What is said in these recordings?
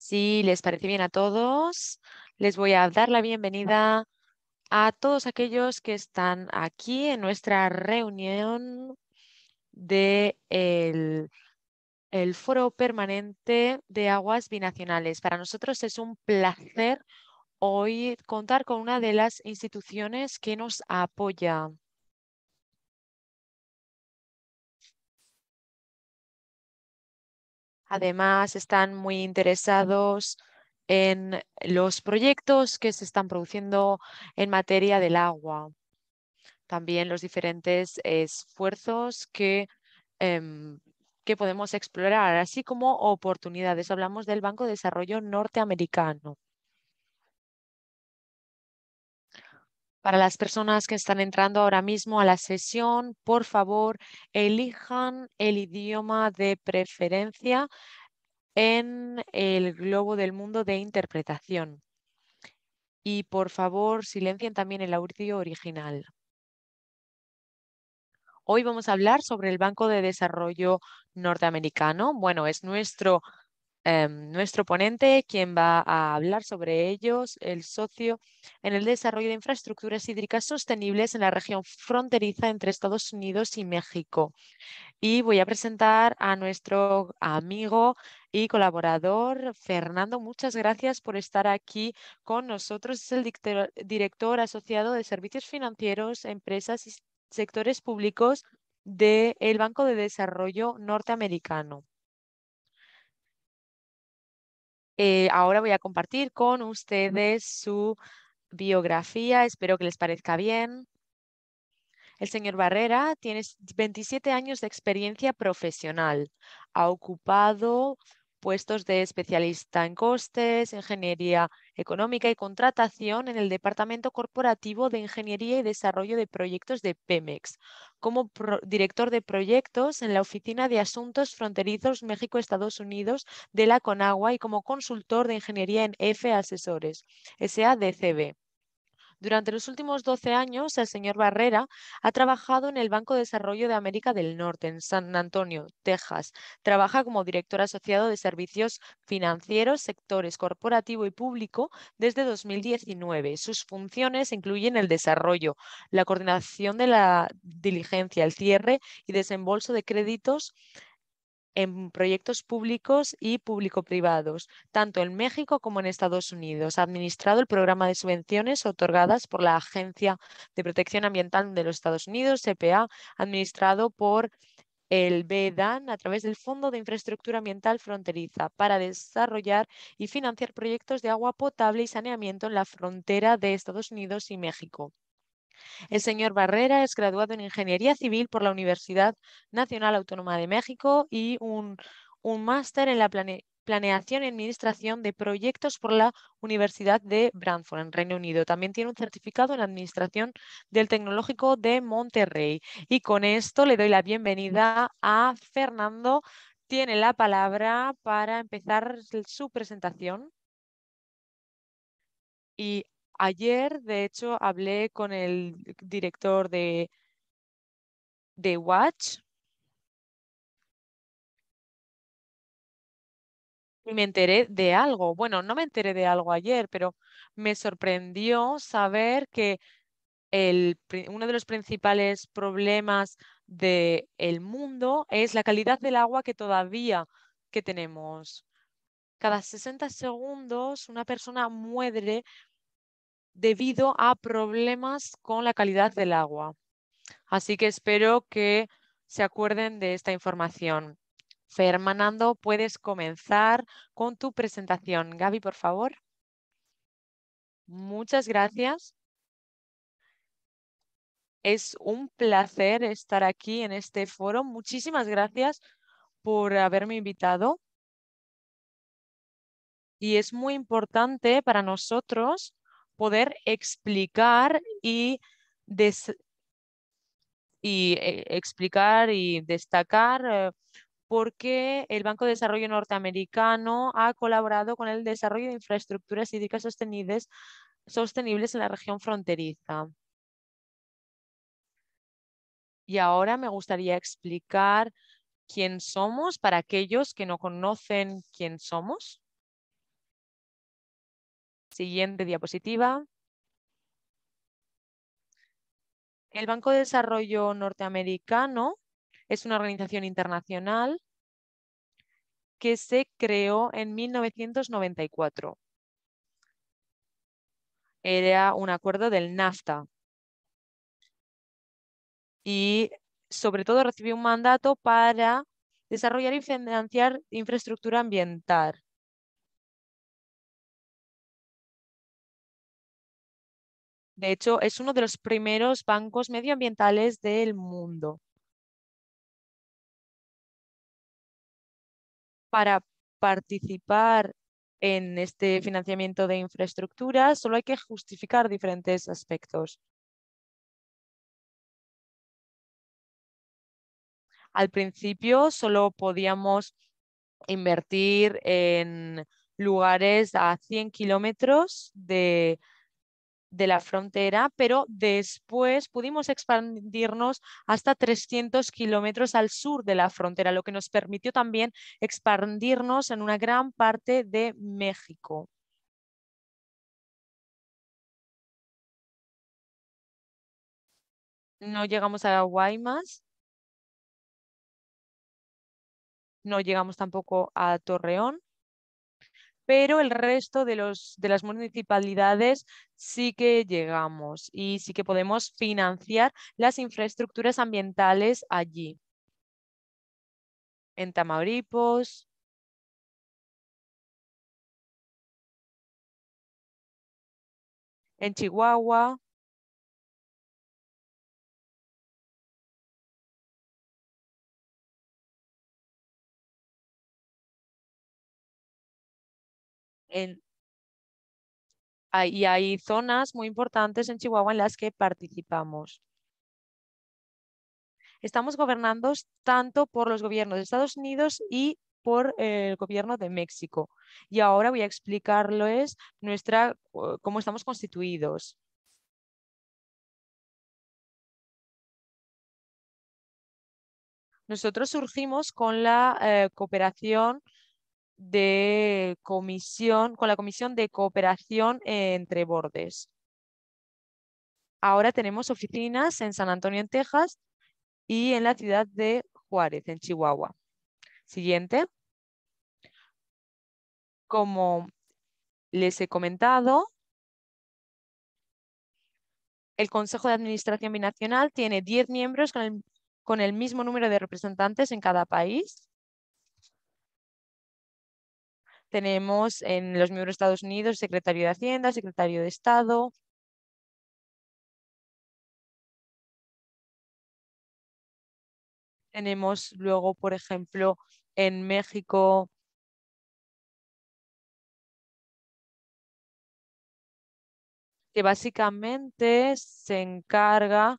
Si les parece bien a todos, les voy a dar la bienvenida a todos aquellos que están aquí en nuestra reunión del el Foro Permanente de Aguas Binacionales. Para nosotros es un placer hoy contar con una de las instituciones que nos apoya Además, están muy interesados en los proyectos que se están produciendo en materia del agua. También los diferentes esfuerzos que, em, que podemos explorar, así como oportunidades. Hablamos del Banco de Desarrollo Norteamericano. Para las personas que están entrando ahora mismo a la sesión, por favor, elijan el idioma de preferencia en el globo del mundo de interpretación. Y por favor, silencien también el audio original. Hoy vamos a hablar sobre el Banco de Desarrollo Norteamericano. Bueno, es nuestro Em, nuestro ponente, quien va a hablar sobre ellos, el socio en el desarrollo de infraestructuras hídricas sostenibles en la región fronteriza entre Estados Unidos y México. Y voy a presentar a nuestro amigo y colaborador Fernando. Muchas gracias por estar aquí con nosotros. Es el director asociado de servicios financieros, empresas y sectores públicos del el Banco de Desarrollo Norteamericano. Eh, ahora voy a compartir con ustedes su biografía. Espero que les parezca bien. El señor Barrera tiene 27 años de experiencia profesional. Ha ocupado puestos de especialista en costes, ingeniería económica y contratación en el Departamento Corporativo de Ingeniería y Desarrollo de Proyectos de Pemex, como director de proyectos en la Oficina de Asuntos Fronterizos México-Estados Unidos de la CONAGUA y como consultor de ingeniería en F Asesores, SADCB. Durante los últimos 12 años, el señor Barrera ha trabajado en el Banco de Desarrollo de América del Norte, en San Antonio, Texas. Trabaja como director asociado de servicios financieros, sectores corporativo y público desde 2019. Sus funciones incluyen el desarrollo, la coordinación de la diligencia, el cierre y desembolso de créditos en proyectos públicos y público-privados, tanto en México como en Estados Unidos. Ha administrado el programa de subvenciones otorgadas por la Agencia de Protección Ambiental de los Estados Unidos, EPA, administrado por el BEDAN a través del Fondo de Infraestructura Ambiental Fronteriza para desarrollar y financiar proyectos de agua potable y saneamiento en la frontera de Estados Unidos y México. El señor Barrera es graduado en Ingeniería Civil por la Universidad Nacional Autónoma de México y un, máster en la Planeación y Administración de Proyectos por la Universidad de Brantford, en Reino Unido. También tiene un certificado en Administración del Tecnológico de Monterrey. Y con esto le doy la bienvenida a Fernando. Tiene la palabra para empezar su presentación. Y Ayer, de hecho, hablé con el director de, Watch y me enteré de algo. Bueno, no me enteré de algo ayer, pero me sorprendió saber que el, uno de los principales problemas del mundo es la calidad del agua que todavía que tenemos. Cada 60 segundos una persona muere, debido a problemas con la calidad del agua. Así que espero que se acuerden de esta información. Fernando, puedes comenzar con tu presentación. Gaby, por favor. Muchas gracias. Es un placer estar aquí en este foro. Muchísimas gracias por haberme invitado. Y es muy importante para nosotros poder explicar y, y eh, explicar y destacar eh, por qué el Banco de Desarrollo Norteamericano ha colaborado con el desarrollo de infraestructuras hídricas sostenibles, sostenibles en la región fronteriza. Y ahora me gustaría explicar quién somos para aquellos que no conocen quién somos. Siguiente diapositiva. El Banco de Desarrollo Norteamericano es una organización internacional que se creó en 1994. Era un acuerdo del NAFTA. Y sobre todo recibió un mandato para desarrollar y financiar infraestructura ambiental De hecho, es uno de los primeros bancos medioambientales del mundo. Para participar en este financiamiento de infraestructuras, solo hay que justificar diferentes aspectos. Al principio solo podíamos invertir en lugares a 100 kilómetros de de la frontera, pero después pudimos expandirnos hasta 300 kilómetros al sur de la frontera, lo que nos permitió también expandirnos en una gran parte de México. No llegamos a Guaymas. No llegamos tampoco a Torreón pero el resto de, las municipalidades sí que llegamos y sí que podemos financiar las infraestructuras ambientales allí. En Tamauripos, en Chihuahua, Ah, y hay zonas muy importantes en Chihuahua en las que participamos. Estamos gobernando tanto por los gobiernos de Estados Unidos y por el gobierno de México. Y ahora voy a explicarles nuestra, cómo estamos constituidos. Nosotros surgimos con la eh, cooperación de comisión, con la Comisión de Cooperación entre Bordes. Ahora tenemos oficinas en San Antonio, en Texas, y en la ciudad de Juárez, en Chihuahua. Siguiente. Como les he comentado, el Consejo de Administración Binacional tiene 10 miembros con el mismo número de representantes en cada país tenemos en los miembros de Estados Unidos secretario de Hacienda, secretario de Estado, tenemos luego, por ejemplo, en México que básicamente se encarga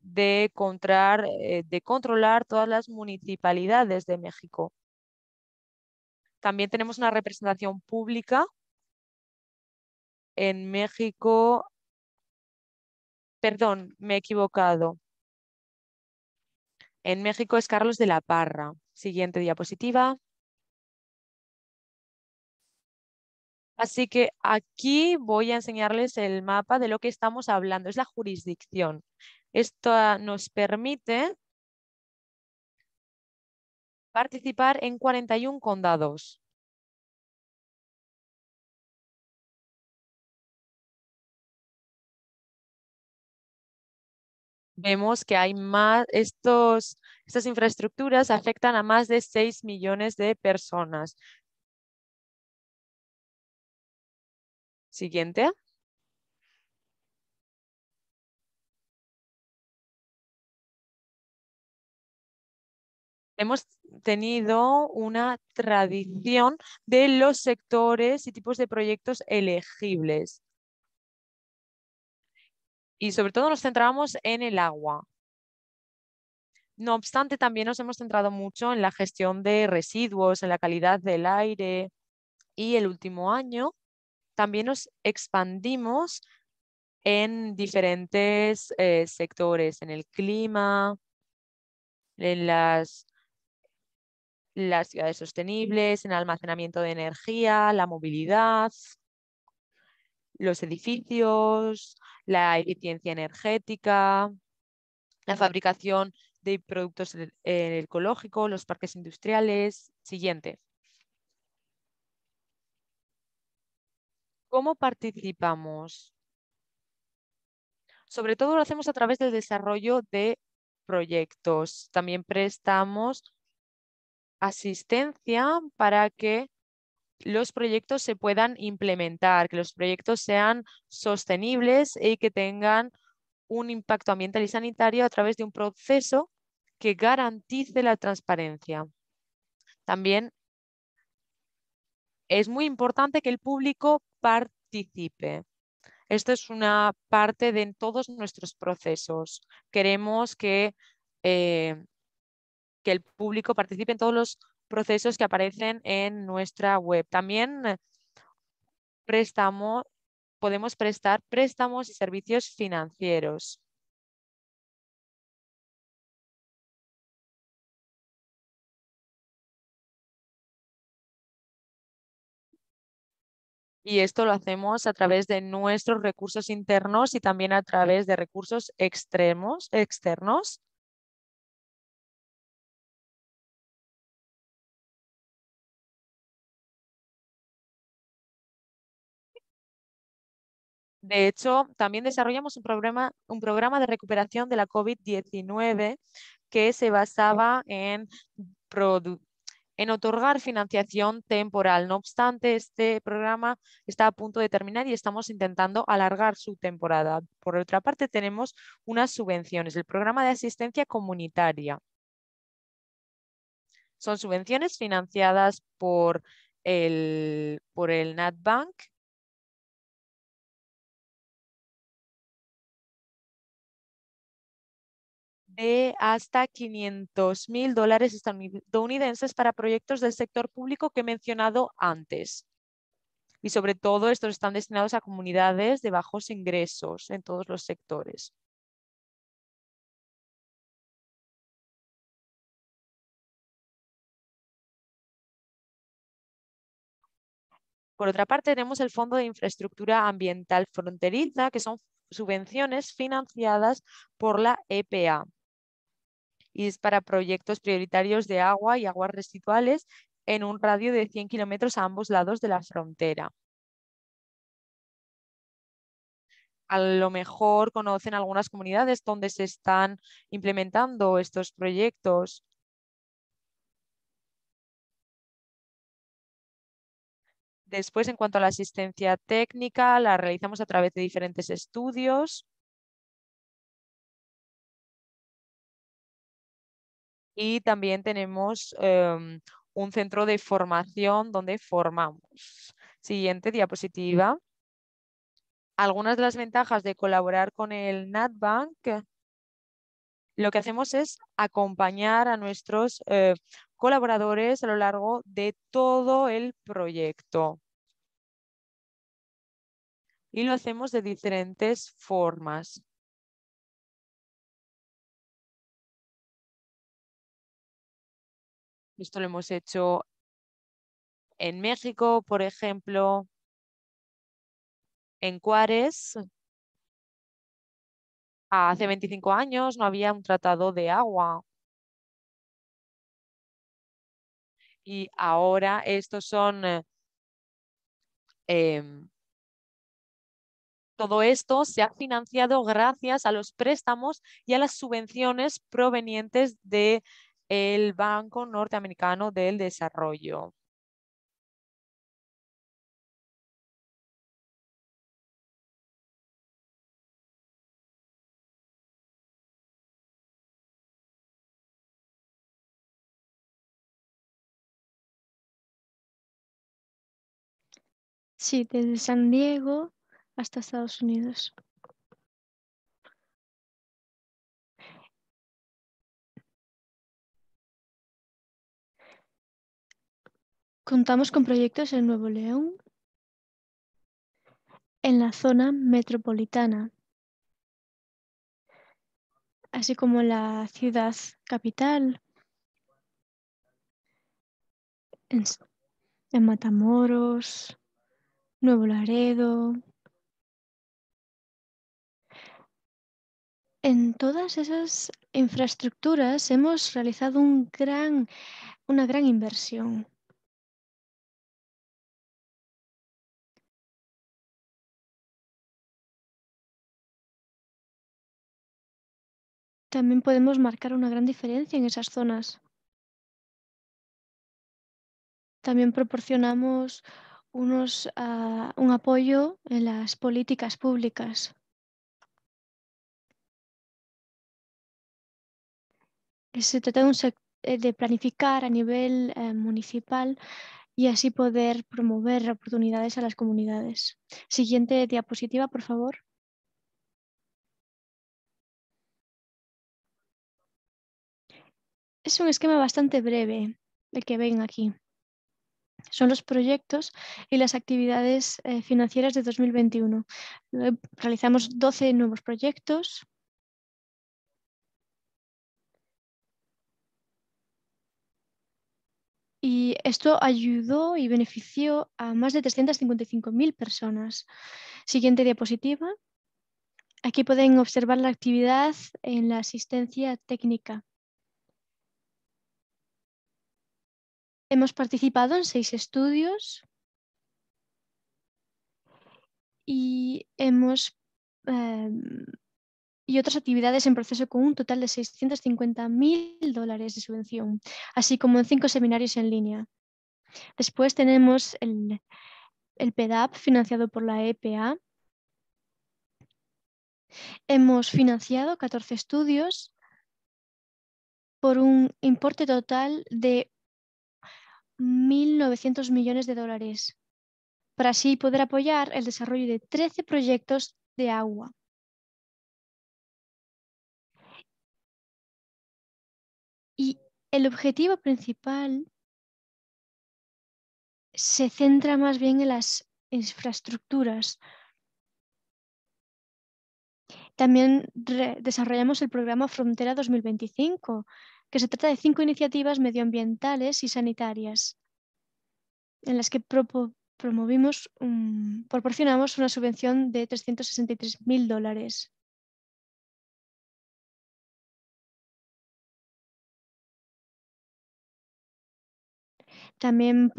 de, eh, de controlar todas las municipalidades de México. También tenemos una representación pública en México. Perdón, me he equivocado. En México es Carlos de la Parra. Siguiente diapositiva. Así que aquí voy a enseñarles el mapa de lo que estamos hablando, es la jurisdicción. Esto nos permite participar en 41 condados. Vemos que hay más, estos, estas infraestructuras afectan a más de 6 millones de personas. Siguiente. hemos tenido una tradición de los sectores y tipos de proyectos elegibles. Y sobre todo nos centramos en el agua. No obstante, también nos hemos centrado mucho en la gestión de residuos, en la calidad del aire y el último año también nos expandimos en diferentes eh, sectores, en el clima, en las las ciudades sostenibles, el almacenamiento de energía, la movilidad, los edificios, la eficiencia energética, la fabricación de productos ecológicos, los parques industriales. Siguiente. ¿Cómo participamos? Sobre todo lo hacemos a través del desarrollo de proyectos. También prestamos asistencia para que los proyectos se puedan implementar, que los proyectos sean sostenibles y que tengan un impacto ambiental y sanitario a través de un proceso que garantice la transparencia. También es muy importante que el público participe. Esto es una parte de todos nuestros procesos. Queremos que eh, que el público participe en todos los procesos que aparecen en nuestra web. También eh, podemos prestar préstamos y servicios financieros. y esto lo hacemos a través de nuestros recursos internos y también a través de recursos externos. De hecho, también desarrollamos un programa, de recuperación de la COVID-19 que se basaba en, otorgar financiación temporal. No obstante, este programa está a punto de terminar y estamos intentando alargar su temporada. Por otra parte, tenemos unas subvenciones, el programa de asistencia comunitaria. Son subvenciones financiadas por el, por el NatBank de hasta 500.000 dólares estadounidenses para proyectos del sector público que he mencionado antes. Y sobre todo estos están destinados a comunidades de bajos ingresos en todos los sectores. Por otra parte, tenemos el Fondo de Infraestructura Ambiental Fronteriza, que son subvenciones financiadas por la EPA, y es para proyectos prioritarios de agua y aguas residuales en un radio de 100 kilómetros a ambos lados de la frontera. A lo mejor conocen algunas comunidades donde se están implementando estos proyectos. Después, en cuanto a la asistencia técnica, la realizamos a través de diferentes estudios. y también tenemos em, un centro de formación donde formamos. Siguiente diapositiva. Algunas de las ventajas de colaborar con el NatBank, lo que hacemos es acompañar a nuestros eh, colaboradores a lo largo de todo el proyecto. Y lo hacemos de diferentes formas. Esto lo hemos hecho en México, por ejemplo, en Juárez. Hace 25 años no había un tratado de agua. Y ahora estos son... Eh, em, todo esto se ha financiado gracias a los préstamos y a las subvenciones provenientes de el Banco Norteamericano del Desarrollo. Sí, desde San Diego hasta Estados Unidos. Contamos con proyectos en Nuevo León, en la zona metropolitana, así como en la ciudad capital, en, Matamoros, Nuevo Laredo. En todas esas infraestructuras hemos realizado una gran inversión. También podemos marcar una gran diferencia en esas zonas. También proporcionamos ah, un apoyo en las políticas públicas. Eh, se trata eh, de, planificar a nivel eh, municipal y así poder promover oportunidades a las comunidades. Siguiente diapositiva, por favor. es un esquema bastante breve el que ven aquí. Son los proyectos y las actividades eh, financieras de 2021. Eh, realizamos 12 nuevos proyectos. Y esto ayudó y benefició a más de 355.000 personas. Siguiente diapositiva. Aquí pueden observar la actividad en la asistencia técnica. Hemos participado en seis estudios y hemos em, y otras actividades en proceso con un total de 650.000 dólares de subvención, así como en cinco seminarios en línea. Después tenemos el, el PEDAP e financiado por la EPA. Hemos financiado 14 estudios por un importe total de 1.900 millones de dólares para así poder apoyar el desarrollo de 13 proyectos de agua. Y el objetivo principal se centra más bien en las infraestructuras. También desarrollamos el programa Frontera 2025, que se trata de cinco iniciativas medioambientales y sanitarias, en las que proporcionamos una subvención de 363.000 dólares. También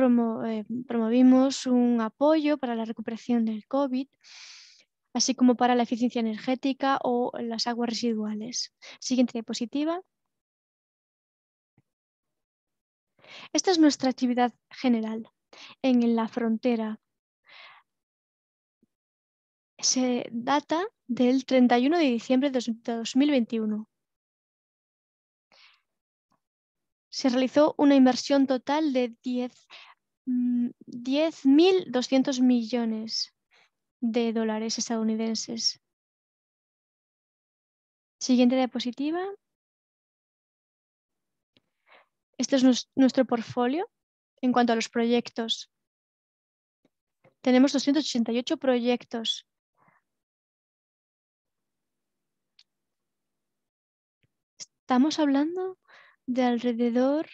eh, promovimos un apoyo para la recuperación del COVID, así como para la eficiencia energética o las aguas residuales. Siguiente diapositiva. Esta es nuestra actividad general. En la frontera se data del 31 de diciembre de 2021. Se realizó una inversión total de 10.200 mm, millones de dólares estadounidenses. Siguiente diapositiva. Este es nuestro portfolio en cuanto a los proyectos. Tenemos 288 proyectos. Estamos hablando de alrededor,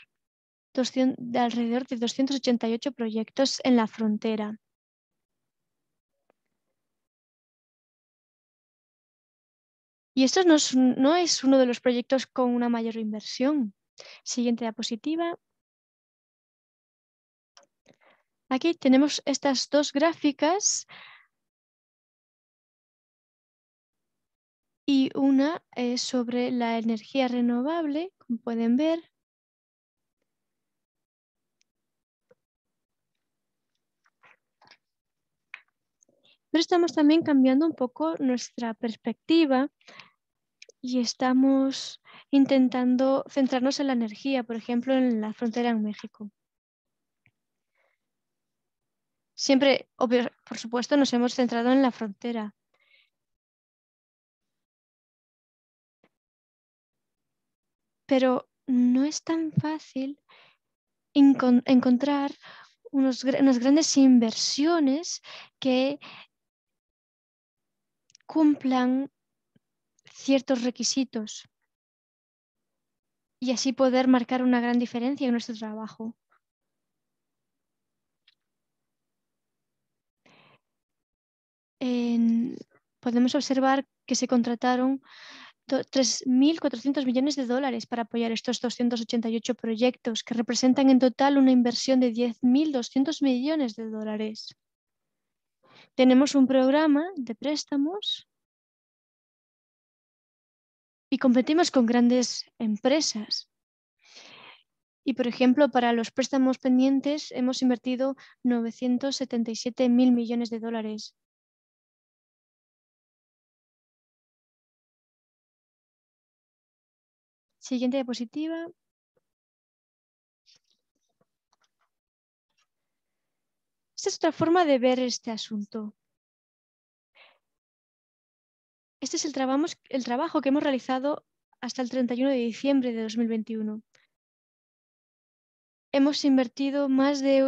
de alrededor de 288 proyectos en la frontera. Y esto no es uno de los proyectos con una mayor inversión. Siguiente diapositiva. Aquí tenemos estas dos gráficas y una es sobre la energía renovable, como pueden ver. Pero estamos también cambiando un poco nuestra perspectiva y estamos intentando centrarnos en la energía, por ejemplo, en la frontera en México. Siempre, por supuesto, nos hemos centrado en la frontera. Pero no es tan fácil encontrar unos, unas grandes inversiones que cumplan ciertos requisitos y así poder marcar una gran diferencia en nuestro trabajo. podemos observar que se contrataron 3.400 millones de dólares para apoyar estos 288 proyectos, que representan en total una inversión de 10.200 millones de dólares. Tenemos un programa de préstamos y competimos con grandes empresas. Y, por ejemplo, para los préstamos pendientes hemos invertido 977 mil millones de dólares. Siguiente diapositiva. Esta es otra forma de ver este asunto. Este es el, trabajo que hemos realizado hasta el 31 de diciembre de 2021. Hemos invertido más de,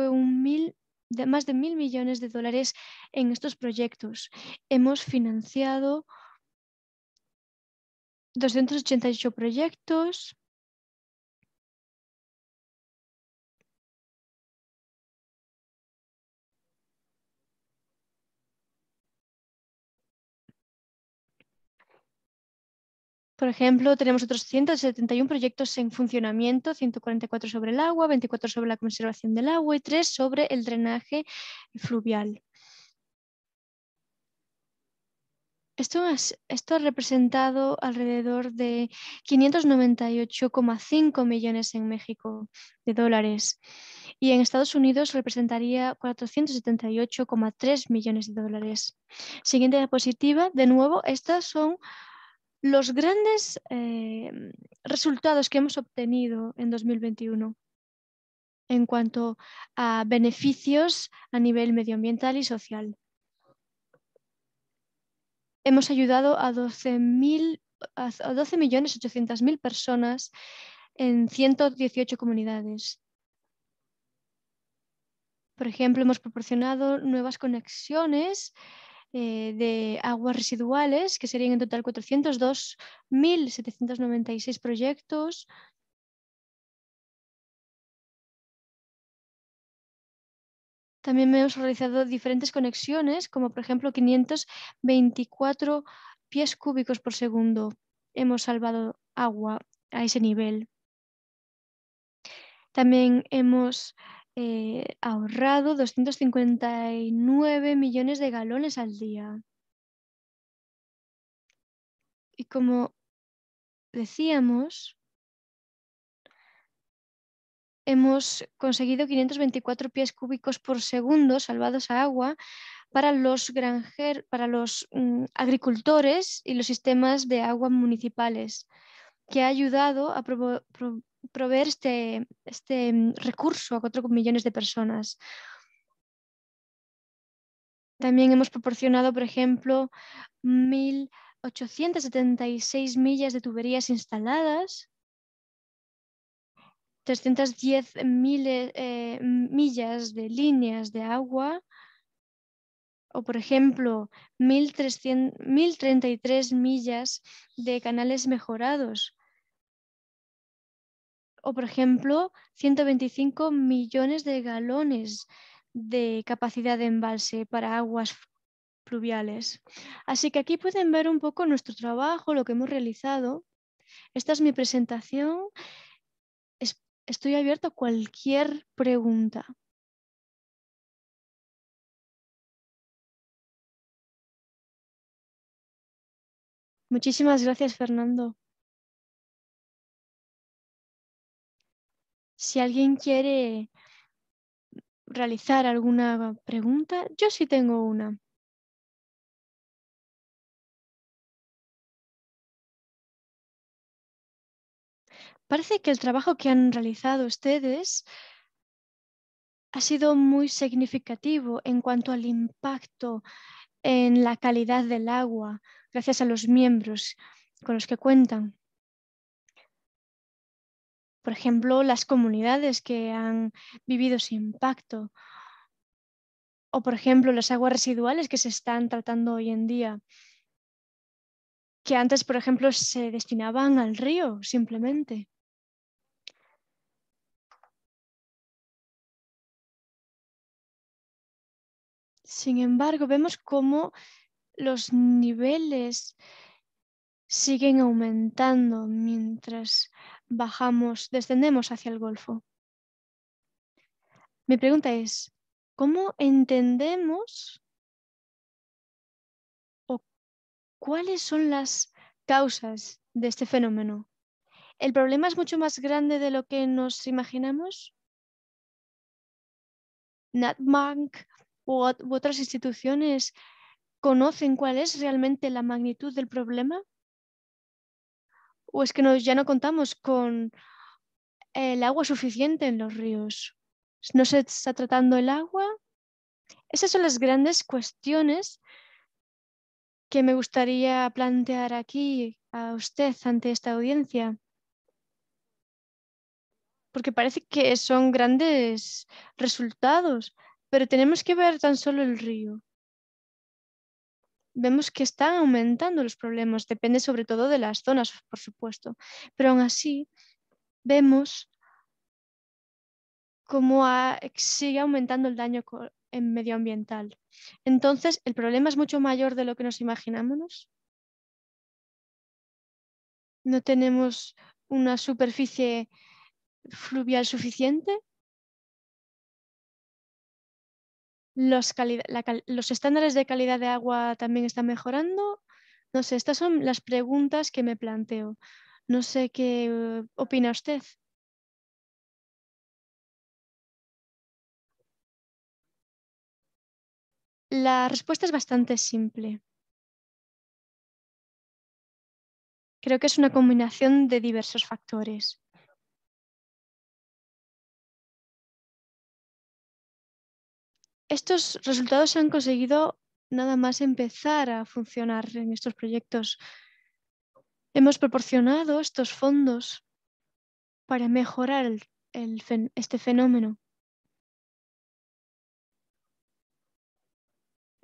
más de mil millones de dólares en estos proyectos. Hemos financiado 288 proyectos Por ejemplo, tenemos otros 171 proyectos en funcionamiento, 144 sobre el agua, 24 sobre la conservación del agua y 3 sobre el drenaje fluvial. Esto, ha representado alrededor de 598,5 millones en México de dólares y en Estados Unidos representaría 478,3 millones de dólares. Siguiente diapositiva, de nuevo, estas son los grandes em, resultados que hemos obtenido en 2021 en cuanto a beneficios a nivel medioambiental y social. Hemos ayudado a 12.800.000 personas en 118 comunidades. Por ejemplo, hemos proporcionado nuevas conexiones eh, de aguas residuales, que serían en total 402.796 proyectos. También hemos realizado diferentes conexiones, como por ejemplo 524 pies cúbicos por segundo. Hemos salvado agua a ese nivel. También hemos eh, ahorrado 259 millones de galones al día. Y como decíamos, hemos conseguido 524 pies cúbicos por segundo salvados a agua para los, para los mm, agricultores y los sistemas de agua municipales, que ha ayudado a proveer este, este mm, recurso a 4 millones de personas. También hemos proporcionado, por ejemplo, 1.876 millas de tuberías instaladas, 310 eh, millas de líneas de agua, o por ejemplo 1.033 millas de canales mejorados o, por ejemplo, 125 millones de galones de capacidad de embalse para aguas pluviales. Así que aquí pueden ver un poco nuestro trabajo, lo que hemos realizado. Esta es mi presentación. estoy abierto a cualquier pregunta. Muchísimas gracias, Fernando. si alguien quiere realizar alguna pregunta, yo sí tengo una. Parece que el trabajo que han realizado ustedes ha sido muy significativo en cuanto al impacto en la calidad del agua, gracias a los miembros con los que cuentan por ejemplo, las comunidades que han vivido sin impacto, o por ejemplo, las aguas residuales que se están tratando hoy en día, que antes, por ejemplo, se destinaban al río simplemente. Sin embargo, vemos cómo los niveles siguen aumentando mientras bajamos, descendemos hacia el Golfo. Mi pregunta es, ¿cómo entendemos o cuáles son las causas de este fenómeno? ¿El problema es mucho más grande de lo que nos imaginamos? NatBank u otras instituciones conocen cuál es realmente la magnitud del problema? o es que ya no contamos con el agua suficiente en los ríos. No se está tratando el agua. Esas son las grandes cuestiones que me gustaría plantear aquí a usted ante esta audiencia. Porque parece que son grandes resultados, pero tenemos que ver tan solo el río vemos que están aumentando los problemas, depende sobre todo de las zonas, por supuesto, pero aún así vemos cómo sigue aumentando el daño en medioambiental. Entonces, ¿el problema es mucho mayor de lo que nos imaginamos? ¿No tenemos una superficie fluvial suficiente? Los, estándares de calidad de agua también están mejorando. No sé, estas son las preguntas que me planteo. No sé qué opina usted. La respuesta es bastante simple. Creo que es una combinación de diversos factores. Estos resultados se han conseguido nada más empezar a funcionar en estos proyectos. Hemos proporcionado estos fondos para mejorar este fenómeno.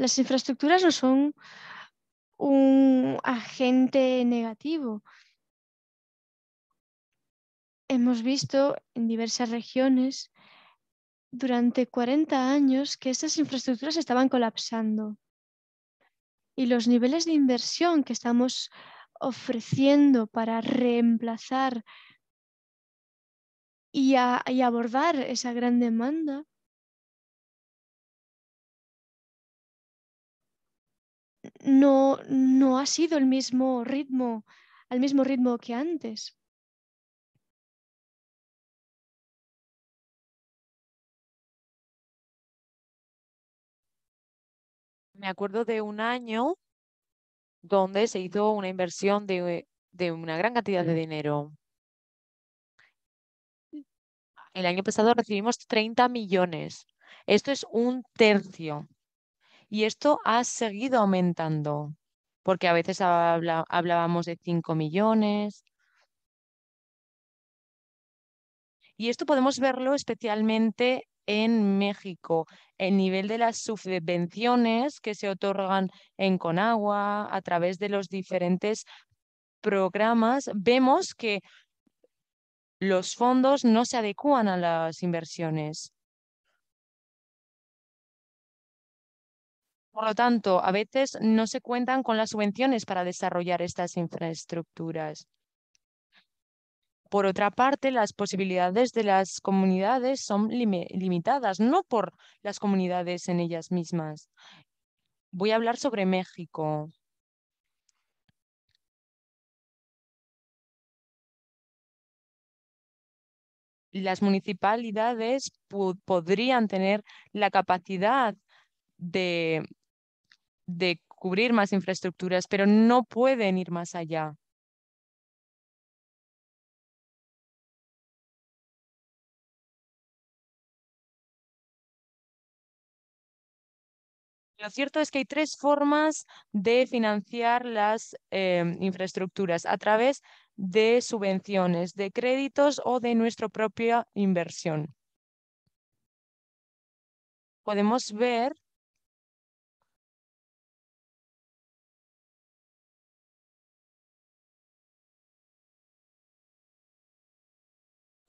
Las infraestructuras no son un agente negativo. Hemos visto en diversas regiones durante 40 años que estas infraestructuras estaban colapsando y los niveles de inversión que estamos ofreciendo para reemplazar y, abordar esa gran demanda no, no ha sido el mismo ritmo, al mismo ritmo que antes. me acuerdo de un año donde se hizo una inversión de, una gran cantidad de dinero. El año pasado recibimos 30 millones. Esto es un tercio. Y esto ha seguido aumentando, porque a veces hablábamos de 5 millones. Y esto podemos verlo especialmente en México, el nivel de las subvenciones que se otorgan en Conagua a través de los diferentes programas, vemos que los fondos no se adecúan a las inversiones. Por lo tanto, a veces no se cuentan con las subvenciones para desarrollar estas infraestructuras. Por otra parte, las posibilidades de las comunidades son limitadas, no por las comunidades en ellas mismas. Voy a hablar sobre México. Las municipalidades podrían tener la capacidad de cubrir más infraestructuras, pero no pueden ir más allá. Lo cierto es que hay tres formas de financiar las em, infraestructuras a través de subvenciones, de créditos o de nuestra propia inversión. Podemos ver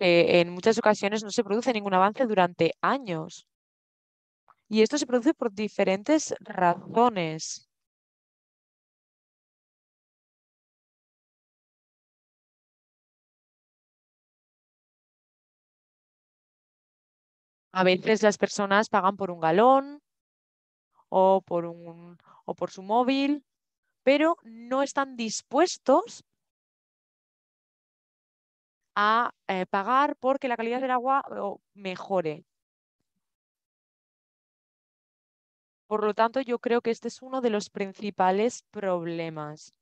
que en muchas ocasiones no se produce ningún avance durante años. Y esto se produce por diferentes razones. A veces las personas pagan por un galón o por, un, o por su móvil, pero no están dispuestos a eh, pagar porque la calidad del agua mejore. Por lo tanto, yo creo que este es uno de los principales problemas.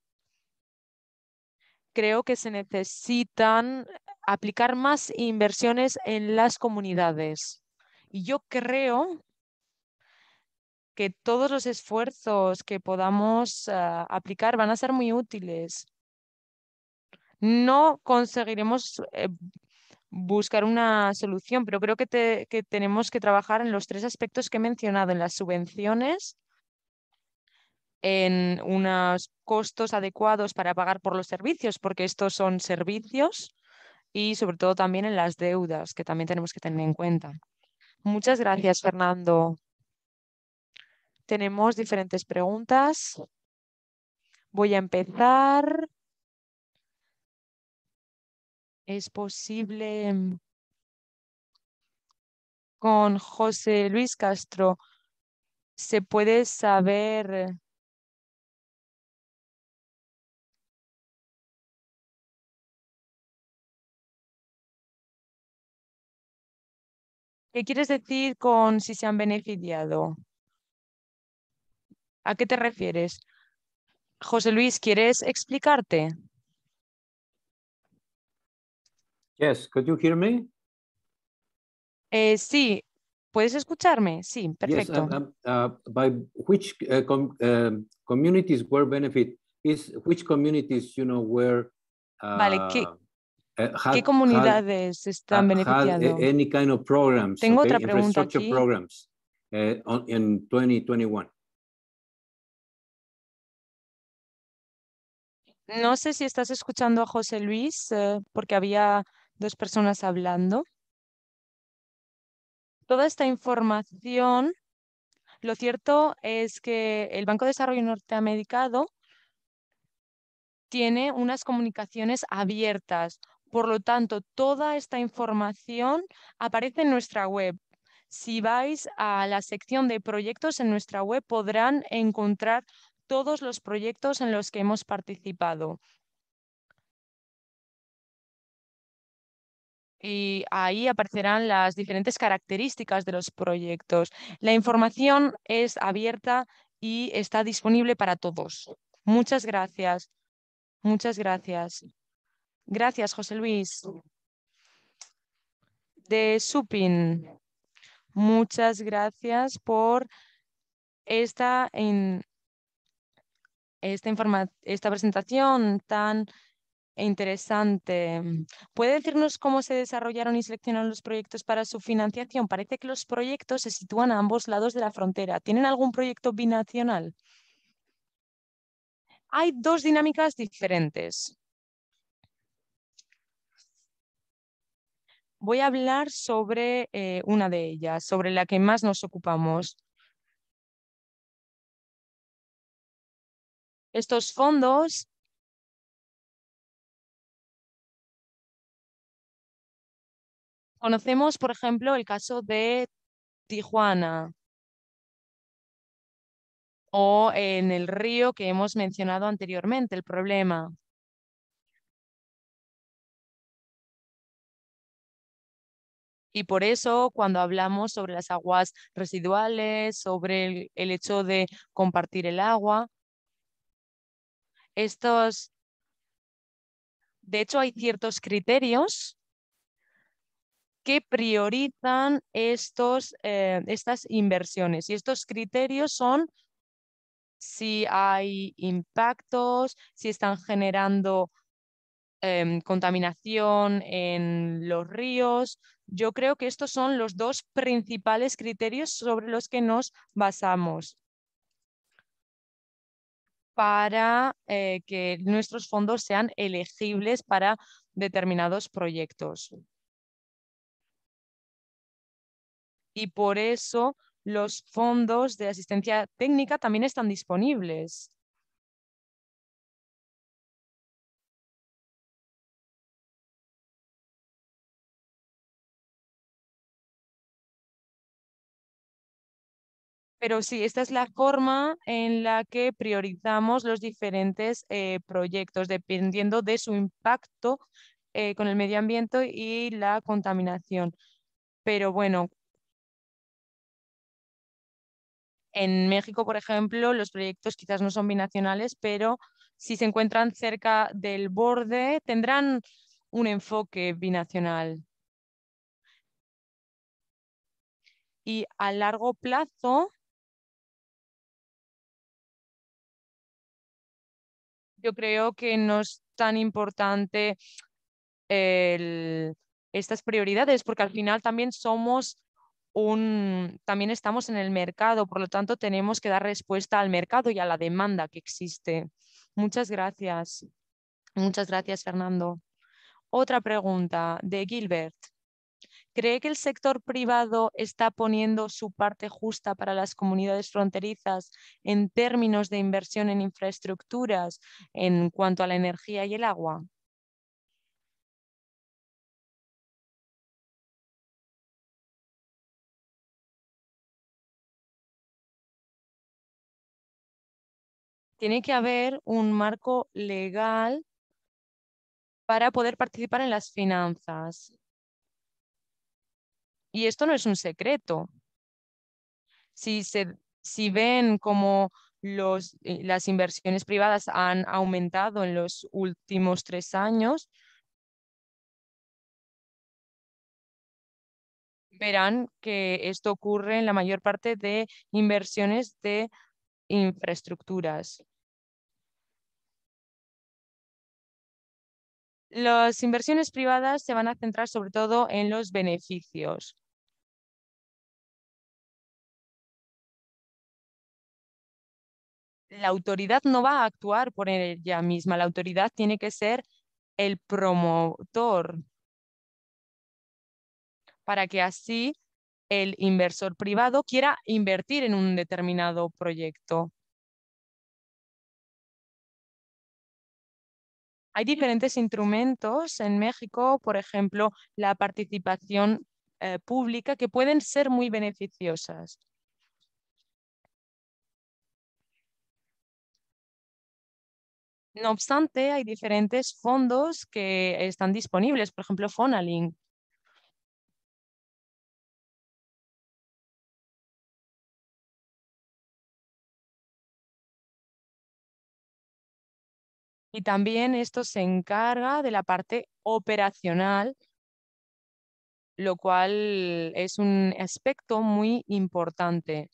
Creo que se necesitan aplicar más inversiones en las comunidades. Y yo creo que todos los esfuerzos que podamos ah, aplicar van a ser muy útiles. No conseguiremos eh, buscar una solución, pero creo que, tenemos que trabajar en los tres aspectos que he mencionado, en las subvenciones, en unos costos adecuados para pagar por los servicios, porque estos son servicios, y sobre todo también en las deudas, que también tenemos que tener en cuenta. Muchas gracias, Fernando. Tenemos diferentes preguntas. Voy a empezar es posible mm, con José Luis Castro. ¿Se puede saber qué quieres decir con si se han beneficiado? ¿A qué te refieres? José Luis, ¿quieres explicarte? Yes, could you hear me? Eh, sí, ¿puedes escucharme? Sí, um, perfecto. Yes, um, uh, by which uh, com uh, communities were benefit is which communities you know were Vale, ¿qué, uh, eh, had, ¿qué comunidades uh, had, están beneficiando? Any kind of programs, Tengo okay? otra pregunta aquí. Programs, eh, on, in 2021. No sé si estás escuchando a José Luis, eh, porque había dos personas hablando. Toda esta información, lo cierto es que el Banco de Desarrollo Norteamericano tiene unas comunicaciones abiertas. Por lo tanto, toda esta información aparece en nuestra web. Si vais a la sección de proyectos en nuestra web podrán encontrar todos los proyectos en los que hemos participado. y ahí aparecerán las diferentes características de los proyectos. La información es abierta y está disponible para todos. Muchas gracias. Muchas gracias. Gracias, José Luis. De Supin, muchas gracias por esta, esta, esta presentación tan e interesante. Mm, ¿Puede decirnos cómo se desarrollaron y seleccionaron los proyectos para su financiación? Parece que los proyectos se sitúan a ambos lados de la frontera. ¿Tienen algún proyecto binacional? Hay dos dinámicas diferentes. Voy a hablar sobre eh, una de ellas, sobre la que más nos ocupamos. Estos fondos Conocemos, por ejemplo, el caso de Tijuana o en el río que hemos mencionado anteriormente, el problema. Y por eso, cuando hablamos sobre las aguas residuales, sobre el, hecho de compartir el agua, estos, de hecho, hay ciertos criterios que priorizan estos, eh, estas inversiones. Y estos criterios son si hay impactos, si están generando em, contaminación en los ríos. Yo creo que estos son los dos principales criterios sobre los que nos basamos para eh, que nuestros fondos sean elegibles para determinados proyectos. y por eso los fondos de asistencia técnica también están disponibles. Pero sí, esta es la forma en la que priorizamos los diferentes eh, proyectos, dependiendo de su impacto eh, con el medio ambiente y la contaminación. Pero bueno, En México, por ejemplo, los proyectos quizás no son binacionales, pero si se encuentran cerca del borde, tendrán un enfoque binacional. Y a largo plazo, yo creo que no es tan importante estas prioridades, porque al final también somos también estamos en el mercado, por lo tanto tenemos que dar respuesta al mercado y a la demanda que existe. Muchas gracias. Muchas gracias, Fernando. Otra pregunta de Gilbert. ¿Cree que el sector privado está poniendo su parte justa para las comunidades fronterizas en términos de inversión en infraestructuras en cuanto a la energía y el agua? tiene que haber un marco legal para poder participar en las finanzas. Y esto no es un secreto. Si, ven cómo eh, las inversiones privadas han aumentado en los últimos tres años, verán que esto ocurre en la mayor parte de inversiones de infraestructuras. Las inversiones privadas se van a centrar sobre todo en los beneficios. La autoridad no va a actuar por ella misma, la autoridad tiene que ser el promotor para que así el inversor privado quiera invertir en un determinado proyecto. Hay diferentes instrumentos en México, por ejemplo, la participación eh, pública, que pueden ser muy beneficiosas. No obstante, hay diferentes fondos que están disponibles, por ejemplo, Fonalink, y también esto se encarga de la parte operacional, lo cual es un aspecto muy importante,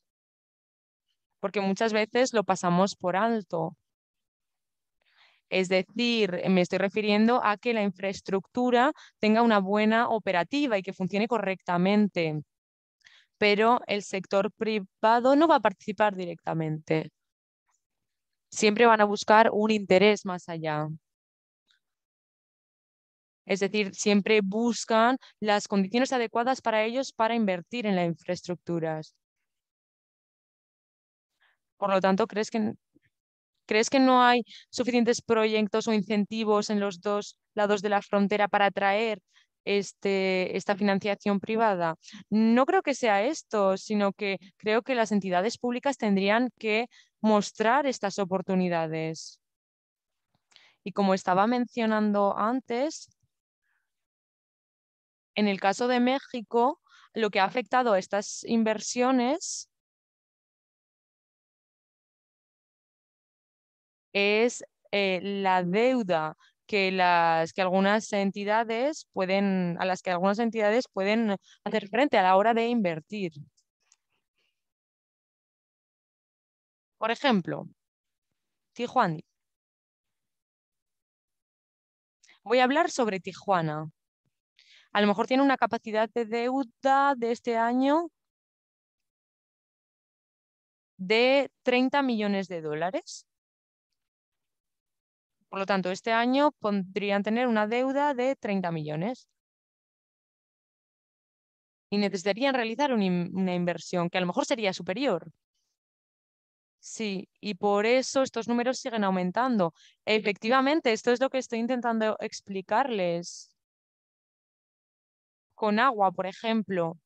porque muchas veces lo pasamos por alto. Es decir, me estoy refiriendo a que la infraestructura tenga una buena operativa y que funcione correctamente, pero el sector privado no va a participar directamente siempre van a buscar un interés más allá. Es decir, siempre buscan las condiciones adecuadas para ellos para invertir en las infraestructuras. Por lo tanto, ¿crees que, ¿crees que no hay suficientes proyectos o incentivos en los dos lados de la frontera para atraer este, esta financiación privada? No creo que sea esto, sino que creo que las entidades públicas tendrían que mostrar estas oportunidades. Y como estaba mencionando antes, en el caso de México, lo que ha afectado a estas inversiones es eh, la deuda que, que algunas entidades a las que algunas entidades pueden hacer frente a la hora de invertir. Por ejemplo, Tijuana. Voy a hablar sobre Tijuana. A lo mejor tiene una capacidad de deuda de este año de 30 millones de dólares. Por lo tanto, este año podrían tener una deuda de 30 millones. Y necesitarían realizar una inversión que a lo mejor sería superior Sí, y por eso estos números siguen aumentando. Efectivamente, esto es lo que estoy intentando explicarles. Con agua, por ejemplo.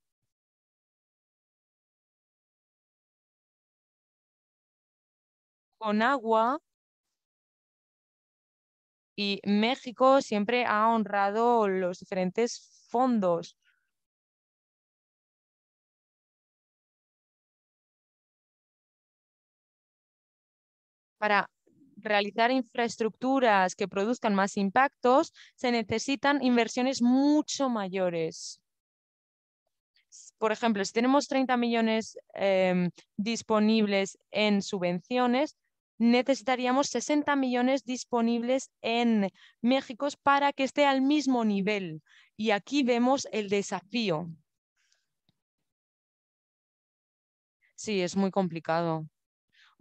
Con agua y México siempre ha honrado los diferentes fondos para realizar infraestructuras que produzcan más impactos, se necesitan inversiones mucho mayores. Por ejemplo, si tenemos 30 millones em, disponibles en subvenciones, necesitaríamos 60 millones disponibles en México para que esté al mismo nivel. Y aquí vemos el desafío. Sí, es muy complicado.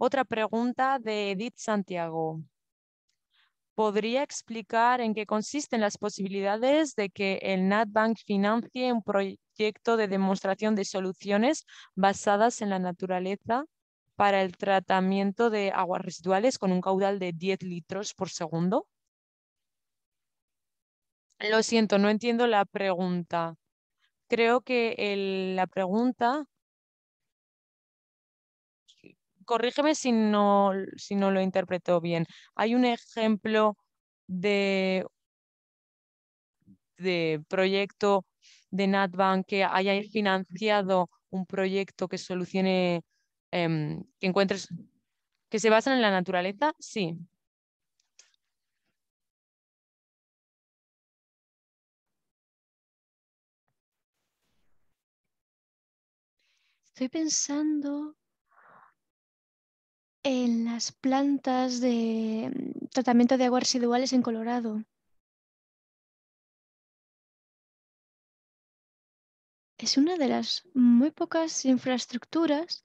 Otra pregunta de Edith Santiago. ¿Podría explicar en qué consisten las posibilidades de que el NatBank financie un proyecto de demostración de soluciones basadas en la naturaleza para el tratamiento de aguas residuales con un caudal de 10 litros por segundo? Lo siento, no entiendo la pregunta. Creo que la pregunta corrígeme si no, lo interpreto bien. Hay un ejemplo de, de proyecto de NatBank que haya financiado un proyecto que solucione, em, que encuentres, que se basan en la naturaleza, sí. Estoy pensando en las plantas de mm, tratamiento de aguas residuales en Colorado. Es una de las muy pocas infraestructuras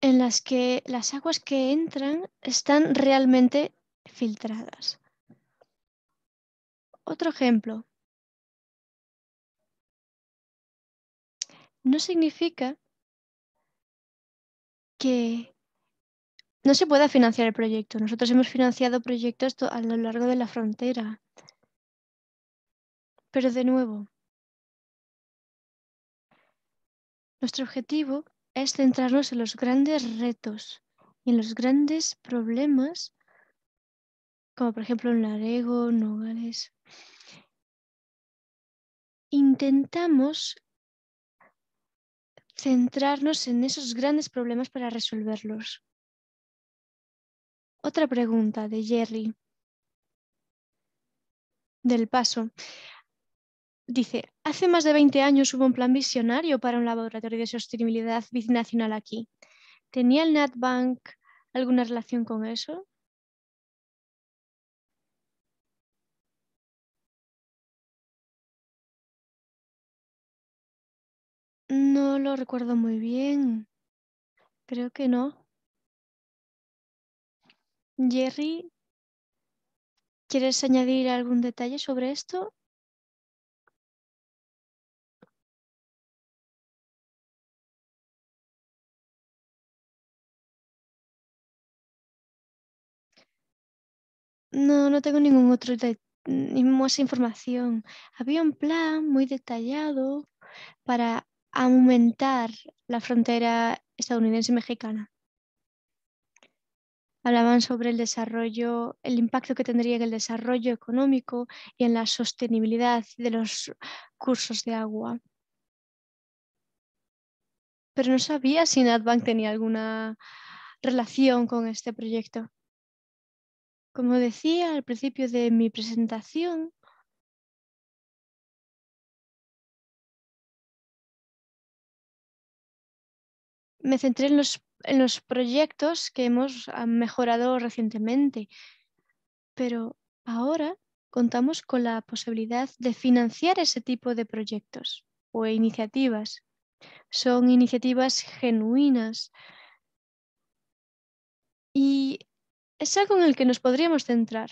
en las que las aguas que entran están realmente filtradas. Otro ejemplo. No significa que no se pueda financiar el proyecto. Nosotros hemos financiado proyectos a lo largo de la frontera. Pero de nuevo, nuestro objetivo es centrarnos en los grandes retos y en los grandes problemas, como por ejemplo en Larego, Nogales. Intentamos centrarnos en esos grandes problemas para resolverlos. Otra pregunta de Jerry. Del paso. Dice, hace más de 20 años hubo un plan visionario para un laboratorio de sostenibilidad binacional aquí. ¿Tenía el NatBank alguna relación con eso? No lo recuerdo muy bien. Creo que no. Jerry, ¿quieres añadir algún detalle sobre esto? No, no tengo ningún otro ni más información. Había un plan muy detallado para aumentar la frontera estadounidense-mexicana. Hablaban sobre el desarrollo, el impacto que tendría en el desarrollo económico y en la sostenibilidad de los cursos de agua. Pero no sabía si NatBank tenía alguna relación con este proyecto. Como decía al principio de mi presentación, me centré en los, en los proyectos que hemos ah, mejorado recientemente, pero ahora contamos con la posibilidad de financiar ese tipo de proyectos o iniciativas. Son iniciativas genuinas y es algo en el que nos podríamos centrar.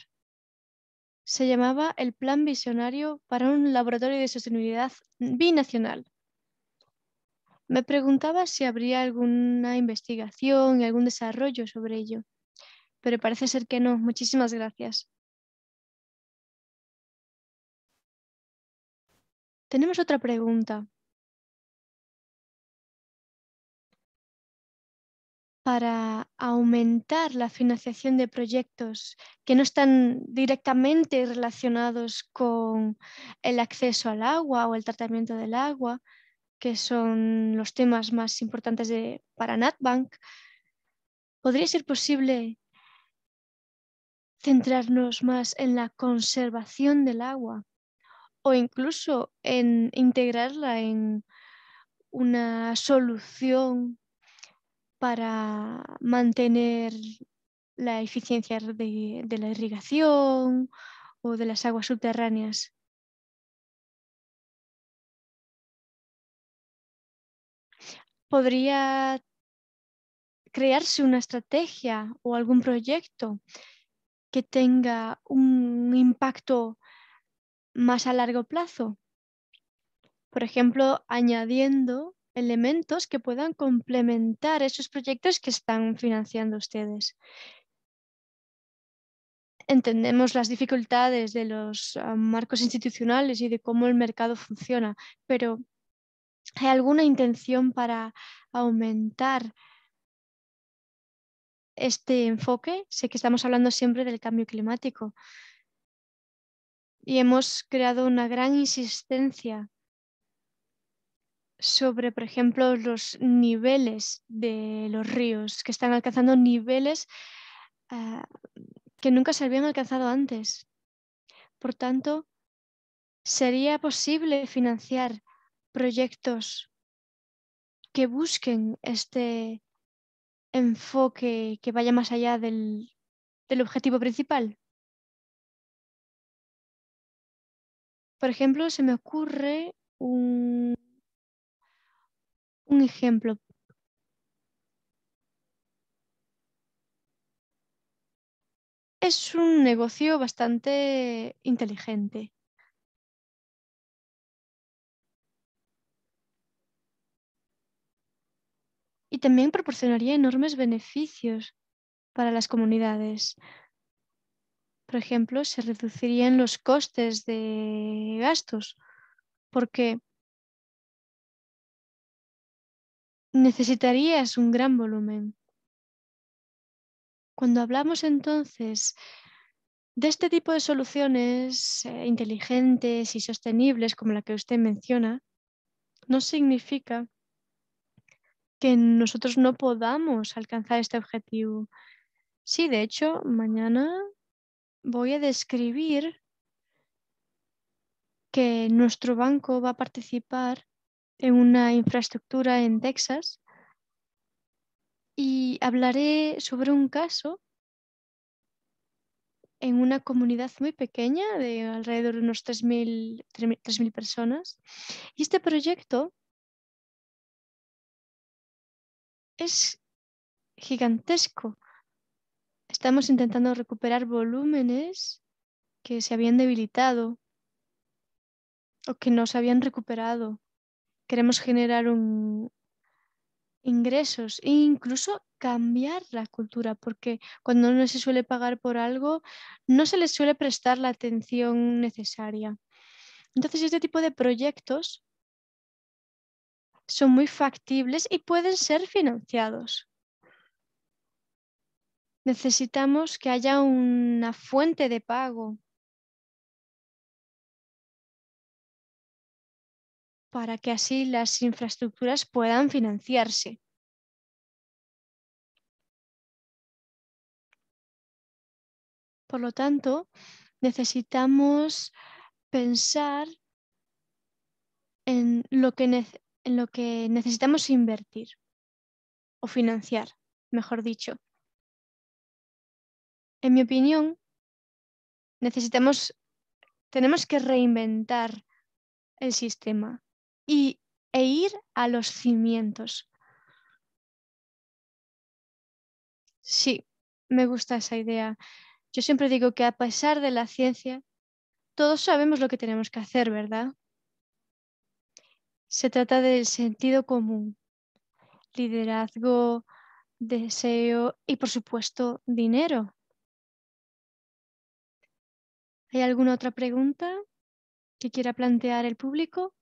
Se llamaba el Plan Visionario para un Laboratorio de Sostenibilidad Binacional. Me preguntaba si habría alguna investigación y algún desarrollo sobre ello, pero parece ser que no. Muchísimas gracias. Tenemos otra pregunta. para aumentar la financiación de proyectos que no están directamente relacionados con el acceso al agua o el tratamiento del agua, que son los temas más importantes de, para NatBank, ¿podría ser posible centrarnos más en la conservación del agua o incluso en integrarla en una solución para mantener la eficiencia de, de la irrigación o de las aguas subterráneas? podría crearse una estrategia o algún proyecto que tenga un impacto más a largo plazo. Por ejemplo, añadiendo elementos que puedan complementar esos proyectos que están financiando ustedes. Entendemos las dificultades de los ah, marcos institucionales y de cómo el mercado funciona, pero ¿Hay alguna intención para aumentar este enfoque? Sé que estamos hablando siempre del cambio climático y hemos creado una gran insistencia sobre, por ejemplo, los niveles de los ríos, que están alcanzando niveles ah, que nunca se habían alcanzado antes. Por tanto, sería posible financiar proyectos que busquen este enfoque que vaya más allá del, objetivo principal. Por ejemplo, se me ocurre un ejemplo. Es un negocio bastante inteligente. también proporcionaría enormes beneficios para las comunidades. Por ejemplo, se reducirían los costes de gastos porque necesitarías un gran volumen. Cuando hablamos entonces de este tipo de soluciones eh, inteligentes y sostenibles como la que usted menciona, no significa que nosotros no podamos alcanzar este objetivo. Sí, de hecho, mañana voy a describir que nuestro banco va a participar en una infraestructura en Texas y hablaré sobre un caso en una comunidad muy pequeña de alrededor de unos 3.000 personas. Y este proyecto es gigantesco. Estamos intentando recuperar volúmenes que se habían debilitado o que no se habían recuperado. Queremos generar ingresos e incluso cambiar la cultura, porque cuando no se suele pagar por algo, no se les suele prestar la atención necesaria. Entonces, este tipo de proyectos son muy factibles y pueden ser financiados. Necesitamos que haya una fuente de pago para que así las infraestructuras puedan financiarse. Por lo tanto, necesitamos pensar en lo que en lo que necesitamos invertir o financiar, mejor dicho. En mi opinión, necesitamos, tenemos que reinventar el sistema y, e ir a los cimientos. Sí, me gusta esa idea. Yo siempre digo que a pesar de la ciencia, todos sabemos lo que tenemos que hacer, ¿verdad? Se trata del sentido común, liderazgo, deseo y por supuesto dinero. ¿Hay alguna otra pregunta que quiera plantear el público?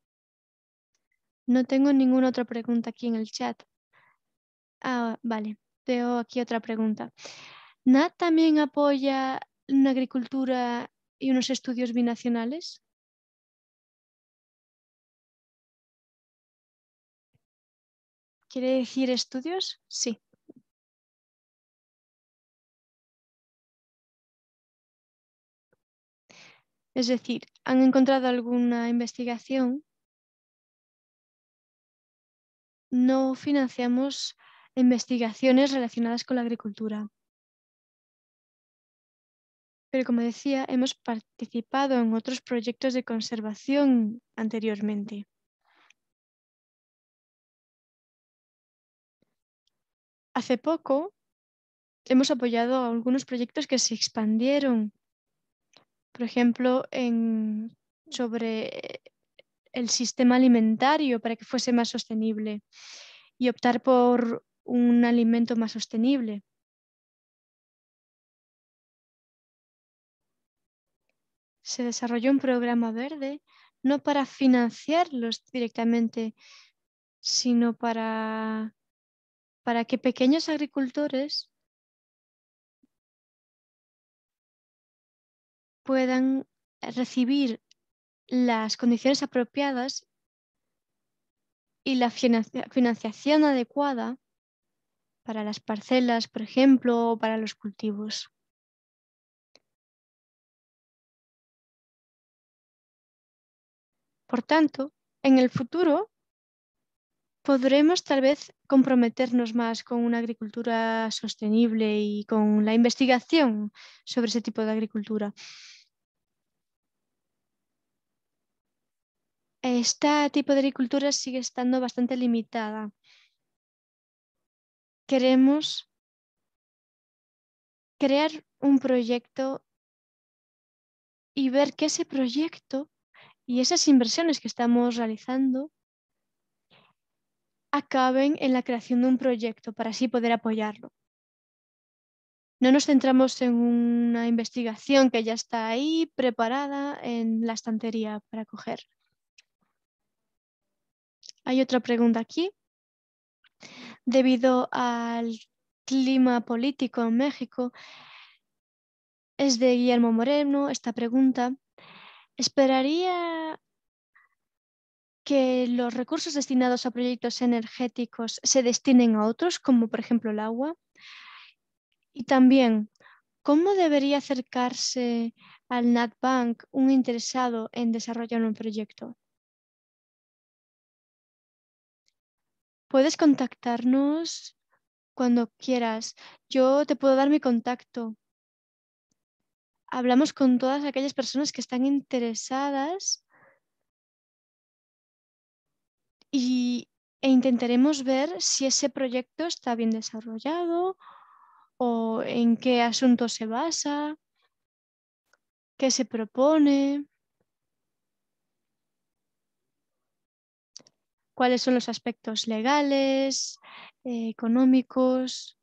No tengo ninguna otra pregunta aquí en el chat. Ah, vale, veo aquí otra pregunta. ¿NAT también apoya una agricultura y unos estudios binacionales? ¿Quiere decir estudios? Sí. Es decir, ¿han encontrado alguna investigación? No financiamos investigaciones relacionadas con la agricultura. Pero como decía, hemos participado en otros proyectos de conservación anteriormente. Hace poco hemos apoyado algunos proyectos que se expandieron, por ejemplo, sobre el sistema alimentario para que fuese más sostenible y optar por un alimento más sostenible. Se desarrolló un programa verde no para financiarlos directamente, sino para para que pequeños agricultores puedan recibir las condiciones apropiadas y la financiación adecuada para las parcelas, por ejemplo, o para los cultivos. Por tanto, en el futuro podremos tal vez comprometernos más con una agricultura sostenible y con la investigación sobre ese tipo de agricultura. Este tipo de agricultura sigue estando bastante limitada. Queremos crear un proyecto y ver que ese proyecto y esas inversiones que estamos realizando acaben en la creación de un proyecto para así poder apoyarlo. No nos centramos en una investigación que ya está ahí preparada en la estantería para coger. Hay otra pregunta aquí. Debido al clima político en México, es de Guillermo Moreno esta pregunta. ¿Esperaría que los recursos destinados a proyectos energéticos se destinen a otros, como por ejemplo el agua. Y también, ¿cómo debería acercarse al NatBank un interesado en desarrollar un proyecto? Puedes contactarnos cuando quieras. Yo te puedo dar mi contacto. Hablamos con todas aquellas personas que están interesadas y, e intentaremos ver si ese proyecto está bien desarrollado o en qué asunto se basa, qué se propone, cuáles son los aspectos legales, eh, económicos,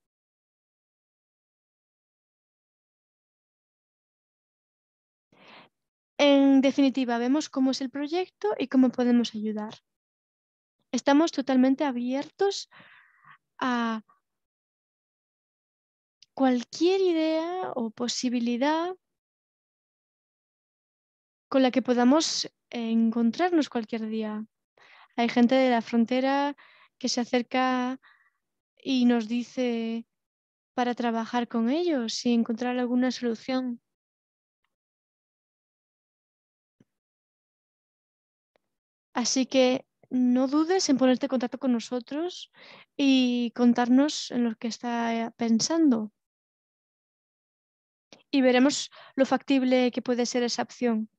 En definitiva, vemos cómo es el proyecto y cómo podemos ayudar. Estamos totalmente abiertos a cualquier idea o posibilidad con la que podamos encontrarnos cualquier día. Hay gente de la frontera que se acerca y nos dice para trabajar con ellos y encontrar alguna solución. Así que no dudes en ponerte en contacto con nosotros y contarnos en lo que está pensando. Y veremos lo factible que puede ser esa opción.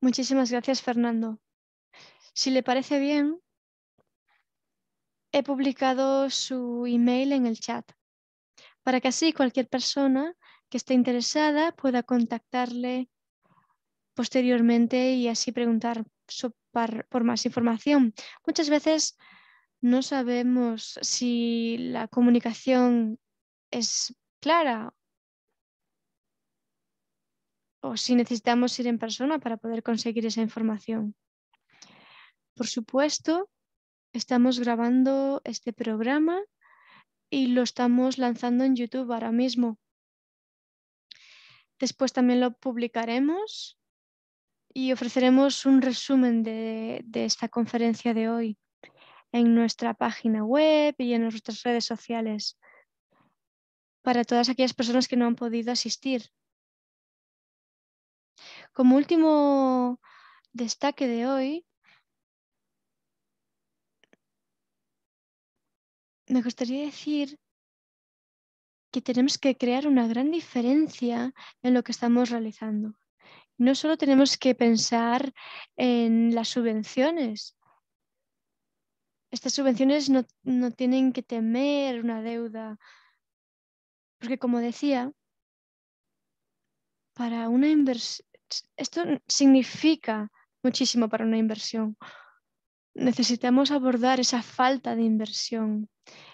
Muchísimas gracias, Fernando. Si le parece bien, he publicado su email en el chat para que así cualquier persona que esté interesada pueda contactarle posteriormente y así preguntar por más información. Muchas veces no sabemos si la comunicación es clara o si necesitamos ir en persona para poder conseguir esa información. Por supuesto, estamos grabando este programa y lo estamos lanzando en YouTube ahora mismo. Después también lo publicaremos y ofreceremos un resumen de, esta conferencia de hoy en nuestra página web y en nuestras redes sociales para todas aquellas personas que no han podido asistir. Como último destaque de hoy, me gustaría decir que tenemos que crear una gran diferencia en lo que estamos realizando no solo tenemos que pensar en las subvenciones. Estas subvenciones no, tienen que temer una deuda, porque como decía, para una inversión, esto significa muchísimo para una inversión. Necesitamos abordar esa falta de inversión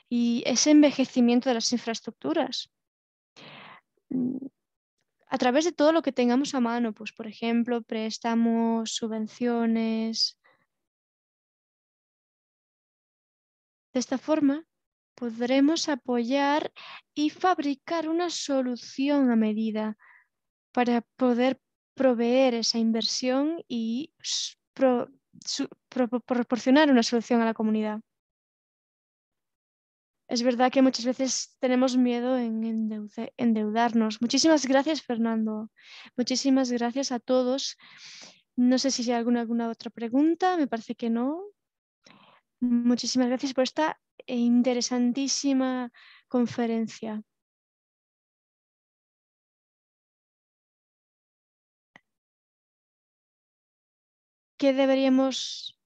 y ese envejecimiento de las infraestructuras a través de todo lo que tengamos a mano, pues por ejemplo, préstamos, subvenciones. De esta forma podremos apoyar y fabricar una solución a medida para poder proveer esa inversión y proporcionar una solución a la comunidad es verdad que muchas veces tenemos miedo en endeudarnos. Muchísimas gracias, Fernando. Muchísimas gracias a todos. No sé si hay alguna, otra pregunta, me parece que no. Muchísimas gracias por esta interesantísima conferencia. ¿Qué deberíamos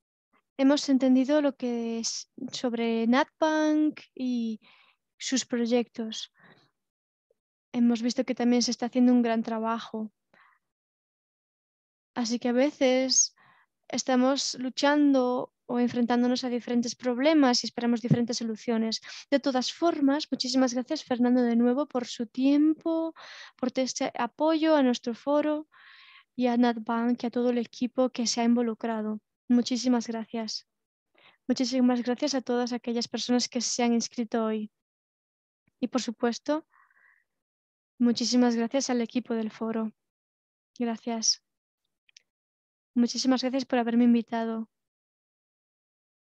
hemos entendido lo que es sobre NatBank y sus proyectos. Hemos visto que también se está haciendo un gran trabajo. Así que a veces estamos luchando o enfrentándonos a diferentes problemas y esperamos diferentes soluciones. De todas formas, muchísimas gracias Fernando de nuevo por su tiempo, por este apoyo a nuestro foro y a NatBank y a todo el equipo que se ha involucrado. Muchísimas gracias. Muchísimas gracias a todas aquellas personas que se han inscrito hoy. Y por supuesto, muchísimas gracias al equipo del foro. Gracias. Muchísimas gracias por haberme invitado.